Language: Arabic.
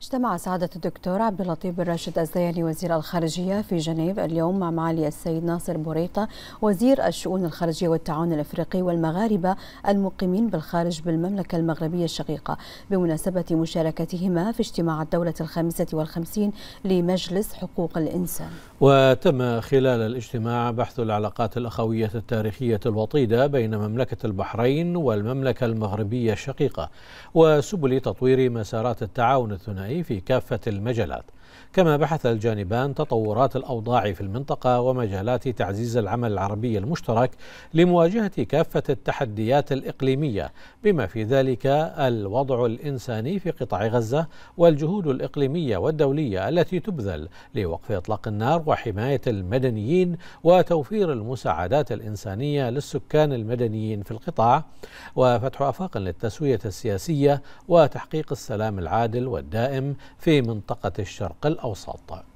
اجتمع سعادة الدكتور عبد اللطيف بن راشد الزياني وزير الخارجية في جنيف اليوم مع معالي السيد ناصر بوريطة وزير الشؤون الخارجية والتعاون الافريقي والمغاربة المقيمين بالخارج بالمملكة المغربية الشقيقة بمناسبة مشاركتهما في اجتماع الدولة الخامسة والخمسين لمجلس حقوق الإنسان وتم خلال الاجتماع بحث العلاقات الأخوية التاريخية الوطيدة بين مملكة البحرين والمملكة المغربية الشقيقة وسبل تطوير مسارات التعاون الثنائي الغذائي في كافة المجالات كما بحث الجانبان تطورات الأوضاع في المنطقة ومجالات تعزيز العمل العربي المشترك لمواجهة كافة التحديات الإقليمية بما في ذلك الوضع الإنساني في قطاع غزة والجهود الإقليمية والدولية التي تبذل لوقف إطلاق النار وحماية المدنيين وتوفير المساعدات الإنسانية للسكان المدنيين في القطاع وفتح آفاق للتسوية السياسية وتحقيق السلام العادل والدائم القائم في منطقة الشرق الأوسط